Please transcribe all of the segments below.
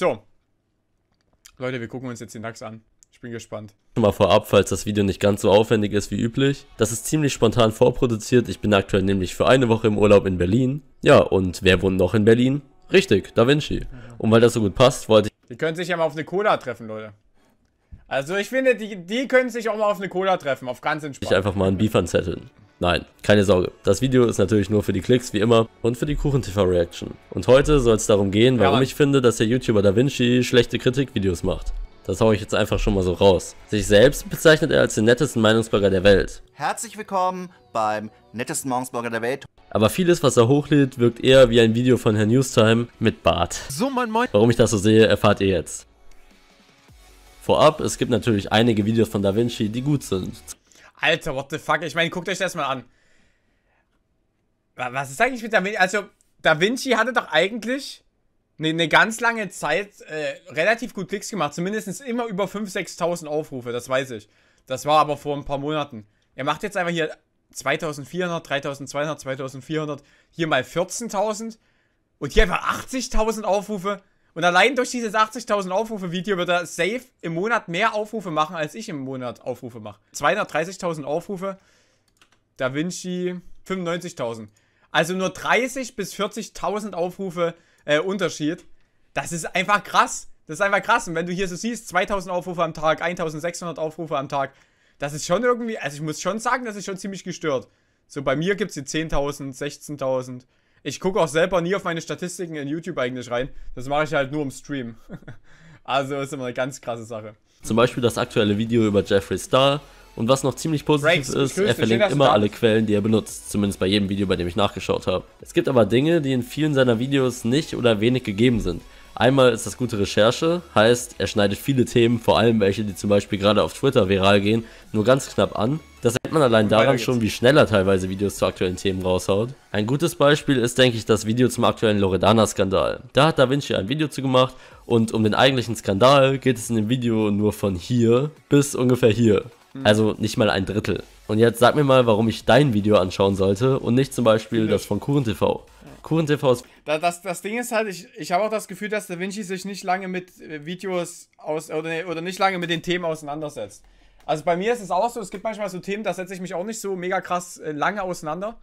So. Leute, wir gucken uns jetzt den DAX an. Ich bin gespannt. Mal vorab, falls das Video nicht ganz so aufwendig ist wie üblich. Das ist ziemlich spontan vorproduziert. Ich bin aktuell nämlich für eine Woche im Urlaub in Berlin. Ja, und wer wohnt noch in Berlin? Richtig, Da Vinci. Und weil das so gut passt, wollte ich... Die können sich ja mal auf eine Cola treffen, Leute. Also ich finde, die, die können sich auch mal auf eine Cola treffen, auf ganz entspannt. Ich einfach mal einen Beefern zetteln. Nein, keine Sorge. Das Video ist natürlich nur für die Klicks, wie immer, und für die Kuchen-TV-Reaction. Und heute soll es darum gehen, warum ja, ich finde, dass der YouTuber Da Vinci schlechte Kritikvideos macht. Das hau ich jetzt einfach schon mal so raus. Sich selbst bezeichnet er als den nettesten Meinungsbürger der Welt. Herzlich willkommen beim nettesten Meinungsbürger der Welt. Aber vieles, was er hochlädt, wirkt eher wie ein Video von Herrn Newstime mit Bart. So, mein Moin. Warum ich das so sehe, erfahrt ihr jetzt. Vorab, es gibt natürlich einige Videos von Da Vinci, die gut sind. Alter, what the fuck? Ich meine, guckt euch das mal an. Was ist eigentlich mit Da Vinci? Also, Da Vinci hatte doch eigentlich eine, ne ganz lange Zeit äh, relativ gut Klicks gemacht. Zumindest immer über 5.000, 6.000 Aufrufe, das weiß ich. Das war aber vor ein paar Monaten. Er macht jetzt einfach hier 2.400, 3.200, 2.400, hier mal 14.000 und hier einfach 80.000 Aufrufe. Und allein durch dieses 80.000 Aufrufe-Video wird er safe im Monat mehr Aufrufe machen, als ich im Monat Aufrufe mache. 230.000 Aufrufe, Da Vinci 95.000. Also nur 30.000 bis 40.000 Aufrufe äh, Unterschied. Das ist einfach krass. Das ist einfach krass. Und wenn du hier so siehst, 2000 Aufrufe am Tag, 1600 Aufrufe am Tag, das ist schon irgendwie, also ich muss schon sagen, das ist schon ziemlich gestört. So bei mir gibt es die 10.000, 16.000. Ich gucke auch selber nie auf meine Statistiken in YouTube eigentlich rein. Das mache ich halt nur im Stream. also ist immer eine ganz krasse Sache. Zum Beispiel das aktuelle Video über Jeffree Star. Und was noch ziemlich positiv Rakes, ist, er verlinkt immer alle Quellen, die er benutzt. Zumindest bei jedem Video, bei dem ich nachgeschaut habe. Es gibt aber Dinge, die in vielen seiner Videos nicht oder wenig gegeben sind. Einmal ist das gute Recherche, heißt, er schneidet viele Themen, vor allem welche, die zum Beispiel gerade auf Twitter viral gehen, nur ganz knapp an. Das sieht man allein daran schon, wie schnell er teilweise Videos zu aktuellen Themen raushaut. Ein gutes Beispiel ist, denke ich, das Video zum aktuellen Loredana-Skandal. Da hat Da Vinci ein Video zu gemacht und um den eigentlichen Skandal geht es in dem Video nur von hier bis ungefähr hier. Hm. Also nicht mal ein Drittel. Und jetzt sag mir mal, warum ich dein Video anschauen sollte und nicht zum Beispiel das von KurenTV. KuchenTV ist. Das, das Ding ist halt, ich, ich habe auch das Gefühl, dass Da Vinci sich nicht lange mit äh, Videos aus oder, oder nicht lange mit den Themen auseinandersetzt. Also bei mir ist es auch so, es gibt manchmal so Themen, da setze ich mich auch nicht so mega krass äh, lange auseinander.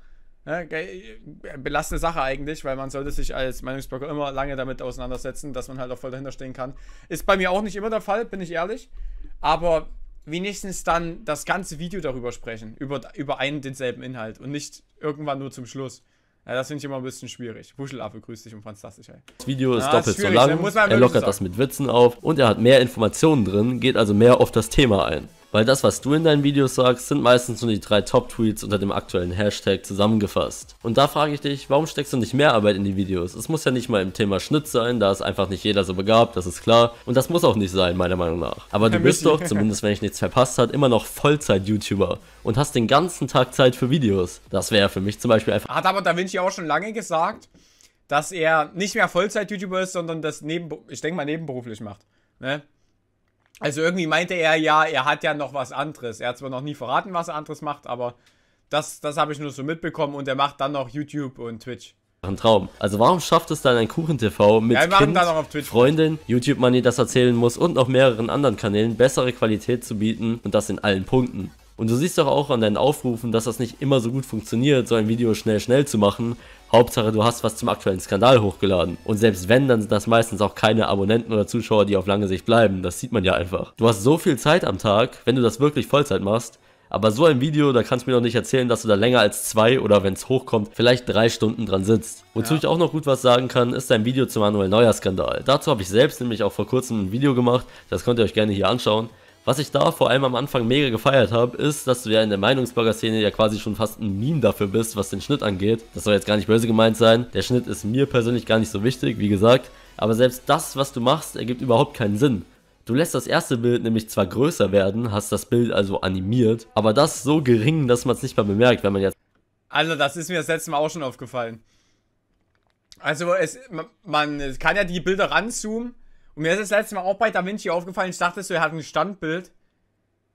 Ja, ne, äh, belastende Sache eigentlich, weil man sollte sich als Meinungsbürger immer lange damit auseinandersetzen, dass man halt auch voll dahinter stehen kann. Ist bei mir auch nicht immer der Fall, bin ich ehrlich. Aber wenigstens dann das ganze Video darüber sprechen, über, über einen denselben Inhalt und nicht irgendwann nur zum Schluss. Ja, das finde ich immer ein bisschen schwierig. Wuschelaffe grüßt dich und fantastisch, ey. Das Video ist ja, ah, doppelt ist so lang. Er lockert das mit Witzen auf und er hat mehr Informationen drin, geht also mehr auf das Thema ein. Weil das, was du in deinen Videos sagst, sind meistens nur die drei Top-Tweets unter dem aktuellen Hashtag zusammengefasst. Und da frage ich dich, warum steckst du nicht mehr Arbeit in die Videos? Es muss ja nicht mal im Thema Schnitt sein, da ist einfach nicht jeder so begabt, das ist klar. Und das muss auch nicht sein, meiner Meinung nach. Aber du bist doch, zumindest wenn ich nichts verpasst hat, immer noch Vollzeit-YouTuber und hast den ganzen Tag Zeit für Videos. Das wäre für mich zum Beispiel einfach. Hat aber Da Vinci auch schon lange gesagt, dass er nicht mehr Vollzeit-YouTuber ist, sondern das neben, ich denke mal, nebenberuflich macht. Ne? Also irgendwie meinte er ja, er hat ja noch was anderes. Er hat zwar noch nie verraten, was er anderes macht, aber das, das habe ich nur so mitbekommen und er macht dann noch YouTube und Twitch. Ein Traum. Also warum schafft es dann ein Kuchen-TV mit ja, kind, Freundin, YouTube-Money, das erzählen muss und noch mehreren anderen Kanälen bessere Qualität zu bieten und das in allen Punkten? Und du siehst doch auch an deinen Aufrufen, dass das nicht immer so gut funktioniert, so ein Video schnell, schnell zu machen, Hauptsache, du hast was zum aktuellen Skandal hochgeladen. Und selbst wenn, dann sind das meistens auch keine Abonnenten oder Zuschauer, die auf lange Sicht bleiben. Das sieht man ja einfach. Du hast so viel Zeit am Tag, wenn du das wirklich Vollzeit machst. Aber so ein Video, da kannst du mir doch nicht erzählen, dass du da länger als zwei oder wenn es hochkommt, vielleicht drei Stunden dran sitzt. Wozu ja. ich auch noch gut was sagen kann, ist ein Video zum Manuel Neuer Skandal. Dazu habe ich selbst nämlich auch vor kurzem ein Video gemacht. Das könnt ihr euch gerne hier anschauen. Was ich da vor allem am Anfang mega gefeiert habe, ist, dass du ja in der Meinungsblogger-Szene ja quasi schon fast ein Meme dafür bist, was den Schnitt angeht. Das soll jetzt gar nicht böse gemeint sein. Der Schnitt ist mir persönlich gar nicht so wichtig, wie gesagt. Aber selbst das, was du machst, ergibt überhaupt keinen Sinn. Du lässt das erste Bild nämlich zwar größer werden, hast das Bild also animiert, aber das so gering, dass man es nicht mal bemerkt, wenn man jetzt... Also das ist mir das letzte Mal auch schon aufgefallen. Also es, man, man kann ja die Bilder ranzoomen, und mir ist das letzte Mal auch bei Da Vinci aufgefallen, ich dachte so, er hat ein Standbild.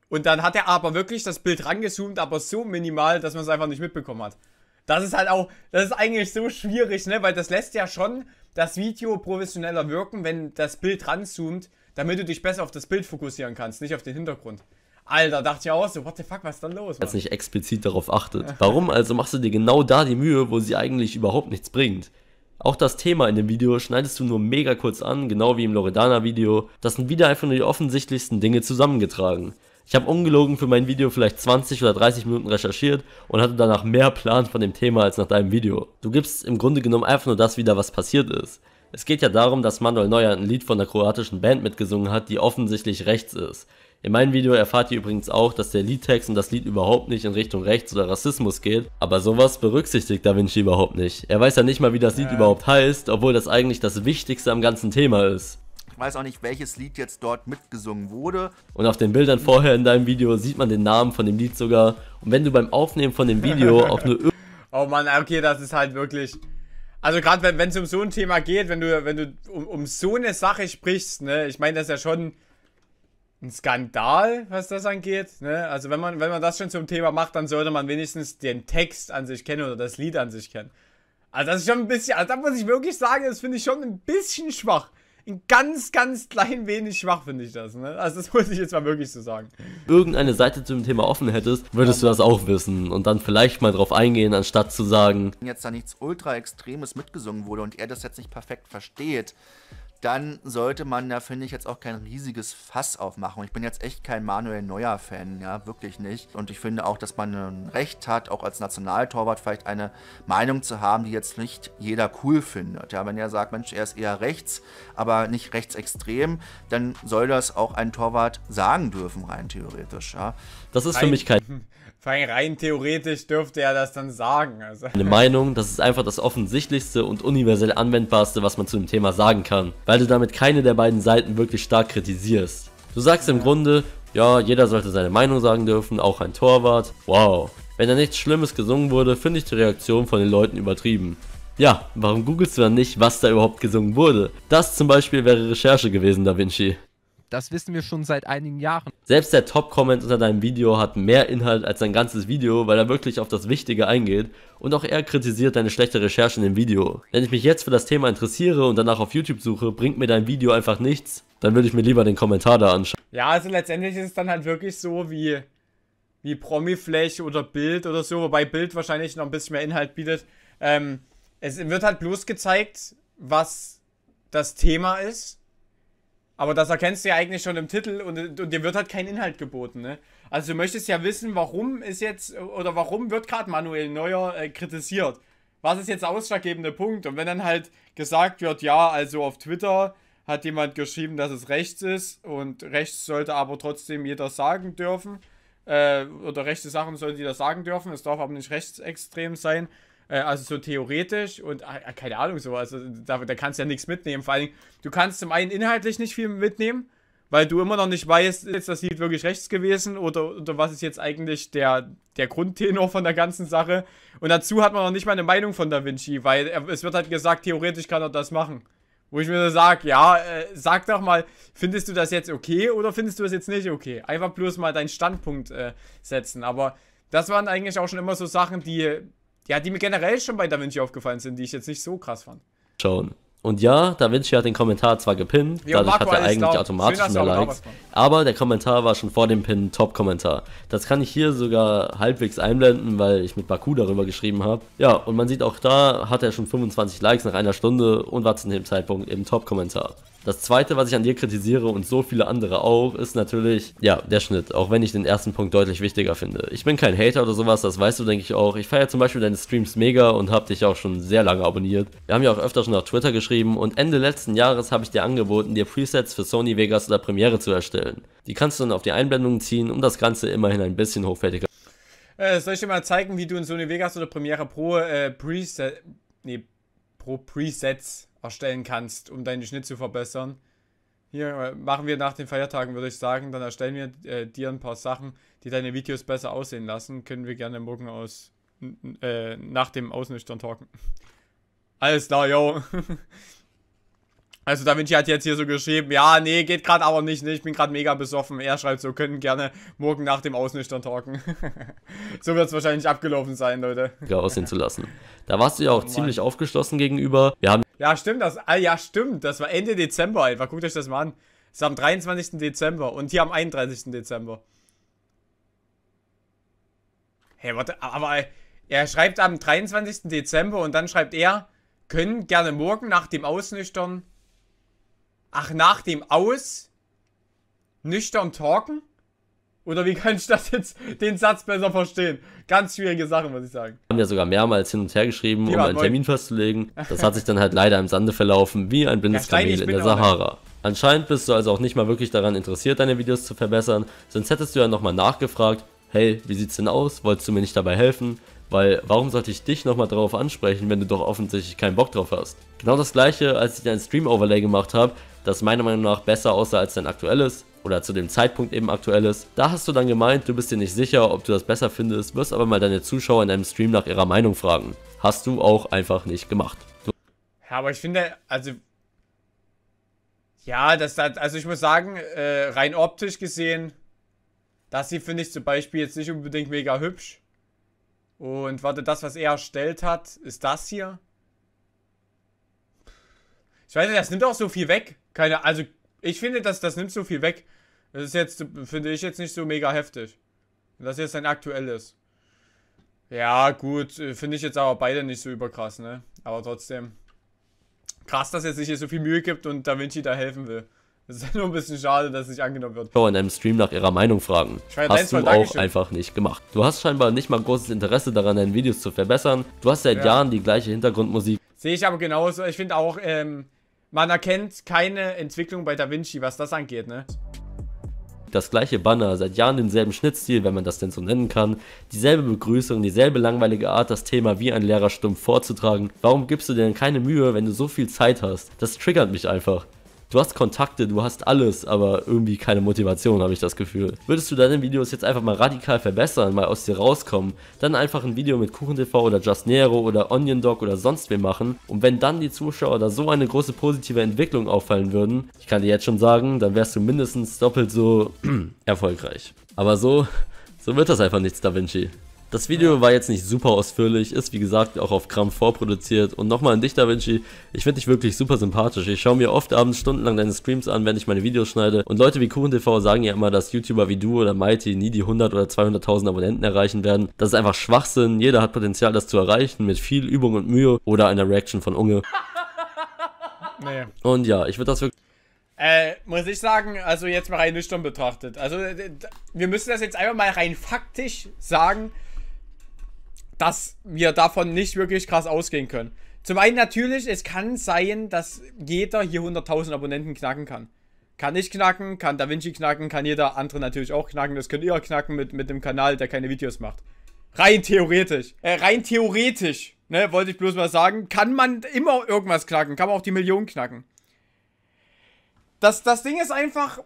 Und dann hat er aber wirklich das Bild rangezoomt, aber so minimal, dass man es einfach nicht mitbekommen hat. Das ist halt auch, das ist eigentlich so schwierig, ne? Weil das lässt ja schon das Video professioneller wirken, wenn das Bild ranzoomt, damit du dich besser auf das Bild fokussieren kannst, nicht auf den Hintergrund. Alter, dachte ich auch so, what the fuck, was ist dann los? Jetzt nicht explizit darauf achtet. Warum also machst du dir genau da die Mühe, wo sie eigentlich überhaupt nichts bringt? Auch das Thema in dem Video schneidest du nur mega kurz an, genau wie im Loredana-Video. Das sind wieder einfach nur die offensichtlichsten Dinge zusammengetragen. Ich habe ungelogen für mein Video vielleicht 20 oder 30 Minuten recherchiert und hatte danach mehr Plan von dem Thema als nach deinem Video. Du gibst im Grunde genommen einfach nur das wieder, was passiert ist. Es geht ja darum, dass Manuel Neuer ein Lied von der kroatischen Band mitgesungen hat, die offensichtlich rechts ist. In meinem Video erfahrt ihr übrigens auch, dass der Liedtext und das Lied überhaupt nicht in Richtung Rechts oder Rassismus geht, aber sowas berücksichtigt Da Vinci überhaupt nicht. Er weiß ja nicht mal, wie das Lied äh. überhaupt heißt, obwohl das eigentlich das Wichtigste am ganzen Thema ist. Ich weiß auch nicht, welches Lied jetzt dort mitgesungen wurde. Und auf den Bildern vorher in deinem Video sieht man den Namen von dem Lied sogar. Und wenn du beim Aufnehmen von dem Video auch nur... oh Mann, okay, das ist halt wirklich... Also gerade wenn es um so ein Thema geht, wenn du, wenn du um, um so eine Sache sprichst, ne, ich meine das ist ja schon ein Skandal, was das angeht. Ne? Also wenn man, wenn man das schon zum Thema macht, dann sollte man wenigstens den Text an sich kennen oder das Lied an sich kennen. Also das ist schon ein bisschen, also da muss ich wirklich sagen, das finde ich schon ein bisschen schwach. Ein ganz, ganz klein wenig schwach finde ich das. Ne? Also das muss ich jetzt mal wirklich so sagen. Irgendeine Seite zum Thema offen hättest, würdest ja. du das auch wissen und dann vielleicht mal drauf eingehen, anstatt zu sagen... wenn Jetzt da nichts ultra extremes mitgesungen wurde und er das jetzt nicht perfekt versteht, dann sollte man da, finde ich, jetzt auch kein riesiges Fass aufmachen. Ich bin jetzt echt kein Manuel Neuer-Fan, ja, wirklich nicht. Und ich finde auch, dass man ein Recht hat, auch als Nationaltorwart vielleicht eine Meinung zu haben, die jetzt nicht jeder cool findet. Ja, wenn er sagt, Mensch, er ist eher rechts, aber nicht rechtsextrem, dann soll das auch ein Torwart sagen dürfen, rein theoretisch, ja. Das ist für mich kein... Rein, rein theoretisch dürfte er das dann sagen. Also. Eine Meinung, das ist einfach das offensichtlichste und universell anwendbarste, was man zu dem Thema sagen kann. Weil weil du damit keine der beiden Seiten wirklich stark kritisierst. Du sagst im Grunde, ja, jeder sollte seine Meinung sagen dürfen, auch ein Torwart. Wow. Wenn da nichts Schlimmes gesungen wurde, finde ich die Reaktion von den Leuten übertrieben. Ja, warum googelst du dann nicht, was da überhaupt gesungen wurde? Das zum Beispiel wäre Recherche gewesen, Da Vinci. Das wissen wir schon seit einigen Jahren. Selbst der Top-Comment unter deinem Video hat mehr Inhalt als dein ganzes Video, weil er wirklich auf das Wichtige eingeht und auch er kritisiert deine schlechte Recherche in dem Video. Wenn ich mich jetzt für das Thema interessiere und danach auf YouTube suche, bringt mir dein Video einfach nichts, dann würde ich mir lieber den Kommentar da anschauen. Ja, also letztendlich ist es dann halt wirklich so wie, wie Promiflash oder Bild oder so, wobei Bild wahrscheinlich noch ein bisschen mehr Inhalt bietet. Ähm, es wird halt bloß gezeigt, was das Thema ist aber das erkennst du ja eigentlich schon im Titel und, und dir wird halt kein Inhalt geboten, ne? Also du möchtest ja wissen, warum ist jetzt oder warum wird gerade Manuel Neuer äh, kritisiert? Was ist jetzt der ausschlaggebende Punkt? Und wenn dann halt gesagt wird, ja, also auf Twitter hat jemand geschrieben, dass es rechts ist und rechts sollte aber trotzdem jeder sagen dürfen äh, oder rechte Sachen sollte jeder sagen dürfen, es darf aber nicht rechtsextrem sein äh, also so theoretisch und äh, keine Ahnung so. Also da, da kannst du ja nichts mitnehmen. Vor allem, du kannst zum einen inhaltlich nicht viel mitnehmen, weil du immer noch nicht weißt, ist das Lied wirklich rechts gewesen oder, oder was ist jetzt eigentlich der, der Grundtenor von der ganzen Sache. Und dazu hat man noch nicht mal eine Meinung von Da Vinci, weil er, es wird halt gesagt, theoretisch kann er das machen. Wo ich mir so sage, ja, äh, sag doch mal, findest du das jetzt okay oder findest du es jetzt nicht okay? Einfach bloß mal deinen Standpunkt äh, setzen. Aber das waren eigentlich auch schon immer so Sachen, die ja, die mir generell schon bei Da Vinci aufgefallen sind, die ich jetzt nicht so krass fand. Schon. Und ja, Da Vinci hat den Kommentar zwar gepinnt, jo, dadurch Marco hat er eigentlich down. automatisch mehr Likes, aber der Kommentar war schon vor dem Pin Top-Kommentar. Das kann ich hier sogar halbwegs einblenden, weil ich mit Baku darüber geschrieben habe. Ja, und man sieht auch da, hat er schon 25 Likes nach einer Stunde und war zu dem Zeitpunkt im Top-Kommentar. Das zweite, was ich an dir kritisiere und so viele andere auch, ist natürlich, ja, der Schnitt. Auch wenn ich den ersten Punkt deutlich wichtiger finde. Ich bin kein Hater oder sowas, das weißt du, denke ich auch. Ich feiere zum Beispiel deine Streams mega und habe dich auch schon sehr lange abonniert. Wir haben ja auch öfter schon auf Twitter geschrieben und Ende letzten Jahres habe ich dir angeboten, dir Presets für Sony Vegas oder Premiere zu erstellen. Die kannst du dann auf die Einblendungen ziehen, um das Ganze immerhin ein bisschen hochwertiger. Äh, soll ich dir mal zeigen, wie du in Sony Vegas oder Premiere Pro äh, Preset, nee, Pro Presets erstellen kannst, um deinen Schnitt zu verbessern. Hier äh, machen wir nach den Feiertagen, würde ich sagen, dann erstellen wir äh, dir ein paar Sachen, die deine Videos besser aussehen lassen. Können wir gerne morgen aus äh, nach dem Ausnüchtern talken. Alles klar, yo. Also da Vinci hat jetzt hier so geschrieben, ja, nee, geht gerade aber nicht, ne? ich bin gerade mega besoffen. Er schreibt so, können gerne morgen nach dem Ausnüchtern talken. so wird es wahrscheinlich abgelaufen sein, Leute. Ja, aussehen zu lassen. Da warst du ja auch oh, ziemlich aufgeschlossen gegenüber. Wir haben ja, stimmt, das, ah, ja, stimmt, das war Ende Dezember einfach. Guckt euch das mal an. Das ist am 23. Dezember und hier am 31. Dezember. Hey, warte, aber er schreibt am 23. Dezember und dann schreibt er, können gerne morgen nach dem Ausnüchtern. Ach, nach dem Aus? Nüchtern talken? Oder wie kann ich das jetzt, den Satz besser verstehen? Ganz schwierige Sache, muss ich sagen. Wir haben ja sogar mehrmals hin und her geschrieben, um einen Termin festzulegen. Das hat sich dann halt leider im Sande verlaufen, wie ein blindes Kamel in der Sahara. Anscheinend bist du also auch nicht mal wirklich daran interessiert, deine Videos zu verbessern, sonst hättest du ja nochmal nachgefragt, hey, wie sieht's denn aus, wolltest du mir nicht dabei helfen? Weil warum sollte ich dich nochmal darauf ansprechen, wenn du doch offensichtlich keinen Bock drauf hast? Genau das gleiche, als ich dein Stream-Overlay gemacht habe, das meiner Meinung nach besser aussah als dein aktuelles, oder zu dem Zeitpunkt eben aktuell ist. Da hast du dann gemeint, du bist dir nicht sicher, ob du das besser findest, wirst aber mal deine Zuschauer in deinem Stream nach ihrer Meinung fragen. Hast du auch einfach nicht gemacht. Du ja, aber ich finde, also. Ja, das also ich muss sagen, äh, rein optisch gesehen, das hier finde ich zum Beispiel jetzt nicht unbedingt mega hübsch. Und warte, das, was er erstellt hat, ist das hier. Ich weiß nicht, das nimmt auch so viel weg. Keine, also ich finde, das, das nimmt so viel weg. Das ist jetzt, finde ich jetzt nicht so mega heftig. Das ist jetzt ein aktuelles. Ja, gut, finde ich jetzt aber beide nicht so überkrass, ne? Aber trotzdem. Krass, dass er sich hier so viel Mühe gibt und Da Vinci da helfen will. Das ist nur ein bisschen schade, dass es nicht angenommen wird. Oh, in einem Stream nach ihrer Meinung fragen. Hast du auch einfach nicht gemacht. Du hast scheinbar nicht mal großes Interesse daran, deine Videos zu verbessern. Du hast seit ja. Jahren die gleiche Hintergrundmusik. Sehe ich aber genauso. Ich finde auch, ähm, man erkennt keine Entwicklung bei Da Vinci, was das angeht, ne? das gleiche Banner, seit Jahren denselben Schnittstil, wenn man das denn so nennen kann, dieselbe Begrüßung, dieselbe langweilige Art, das Thema wie ein Lehrer stumpf vorzutragen. Warum gibst du dir denn keine Mühe, wenn du so viel Zeit hast? Das triggert mich einfach du hast Kontakte, du hast alles, aber irgendwie keine Motivation, habe ich das Gefühl. Würdest du deine Videos jetzt einfach mal radikal verbessern, mal aus dir rauskommen, dann einfach ein Video mit KuchenTV oder Just Nero oder Onion Dog oder sonst wem machen und wenn dann die Zuschauer da so eine große positive Entwicklung auffallen würden, ich kann dir jetzt schon sagen, dann wärst du mindestens doppelt so erfolgreich. Aber so, so wird das einfach nichts, Da Vinci. Das Video war jetzt nicht super ausführlich, ist wie gesagt auch auf Kram vorproduziert. Und nochmal an dich, Da Vinci, ich finde dich wirklich super sympathisch. Ich schaue mir oft abends stundenlang deine Streams an, wenn ich meine Videos schneide. Und Leute wie KuchenTV sagen ja immer, dass YouTuber wie du oder Mighty nie die 100 oder 200.000 Abonnenten erreichen werden. Das ist einfach Schwachsinn. Jeder hat Potenzial, das zu erreichen, mit viel Übung und Mühe oder einer Reaction von Unge. Nee. Und ja, ich würde das wirklich. Äh, muss ich sagen, also jetzt mal rein nüchtern betrachtet. Also, wir müssen das jetzt einfach mal rein faktisch sagen dass wir davon nicht wirklich krass ausgehen können. Zum einen natürlich, es kann sein, dass jeder hier 100.000 Abonnenten knacken kann. Kann ich knacken, kann Da Vinci knacken, kann jeder andere natürlich auch knacken. Das könnt ihr knacken mit, mit einem Kanal, der keine Videos macht. Rein theoretisch. Äh, rein theoretisch, ne, wollte ich bloß mal sagen. Kann man immer irgendwas knacken. Kann man auch die Millionen knacken. Das, das Ding ist einfach,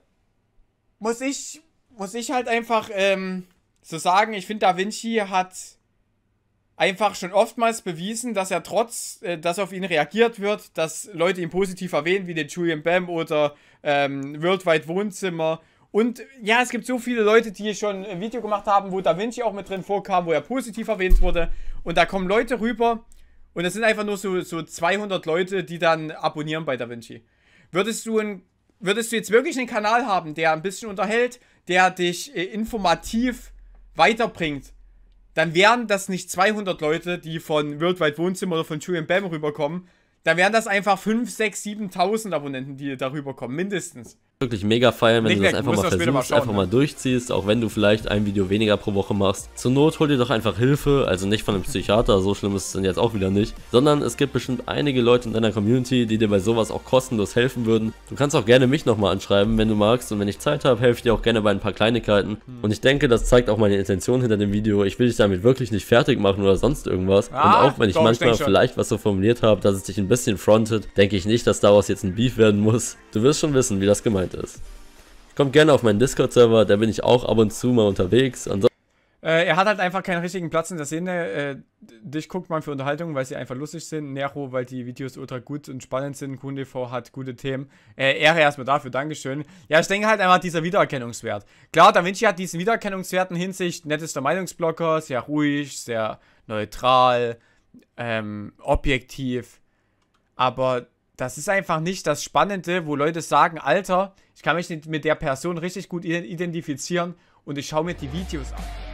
muss ich, muss ich halt einfach ähm, so sagen, ich finde Da Vinci hat einfach schon oftmals bewiesen, dass er trotz, äh, dass auf ihn reagiert wird, dass Leute ihn positiv erwähnen, wie den Julian Bam oder ähm, Worldwide Wohnzimmer. Und ja, es gibt so viele Leute, die schon ein Video gemacht haben, wo Da Vinci auch mit drin vorkam, wo er positiv erwähnt wurde. Und da kommen Leute rüber und es sind einfach nur so, so 200 Leute, die dann abonnieren bei Da Vinci. Würdest du, ein, würdest du jetzt wirklich einen Kanal haben, der ein bisschen unterhält, der dich äh, informativ weiterbringt, dann wären das nicht 200 Leute, die von Worldwide Wohnzimmer oder von Julian Bam rüberkommen. Dann wären das einfach 5, 6, 7.000 Abonnenten, die da rüberkommen, mindestens wirklich mega feiern, wenn Nicht du das einfach mal versuchst, mal schauen, einfach ne? mal durchziehst, auch wenn du vielleicht ein Video weniger pro Woche machst. Zur Not hol dir doch einfach Hilfe, also nicht von einem Psychiater, so schlimm ist es dann jetzt auch wieder nicht, sondern es gibt bestimmt einige Leute in deiner Community, die dir bei sowas auch kostenlos helfen würden. Du kannst auch gerne mich nochmal anschreiben, wenn du magst und wenn ich Zeit habe, helfe ich dir auch gerne bei ein paar Kleinigkeiten. Hm. Und ich denke, das zeigt auch meine Intention hinter dem Video. Ich will dich damit wirklich nicht fertig machen oder sonst irgendwas. Ah, und auch wenn ich doch, manchmal ich vielleicht was so formuliert habe, dass es dich ein bisschen frontet, denke ich nicht, dass daraus jetzt ein Beef werden muss. Du wirst schon wissen, wie das gemeint ist. Kommt gerne auf meinen Discord-Server, da bin ich auch ab und zu mal unterwegs. Ansonsten äh, er hat halt einfach keinen richtigen Platz in der Szene. Äh, dich guckt man für Unterhaltung, weil sie einfach lustig sind. Nero, weil die Videos ultra gut und spannend sind. KunDV hat gute Themen. Äh, Ehre erstmal dafür, Dankeschön. Ja, ich denke halt einfach dieser Wiedererkennungswert. Klar, Da Vinci hat diesen Wiedererkennungswert in Hinsicht nettester Meinungsblocker, sehr ruhig, sehr neutral, ähm, objektiv. Aber das ist einfach nicht das Spannende, wo Leute sagen, Alter, ich kann mich mit der Person richtig gut identifizieren und ich schaue mir die Videos an.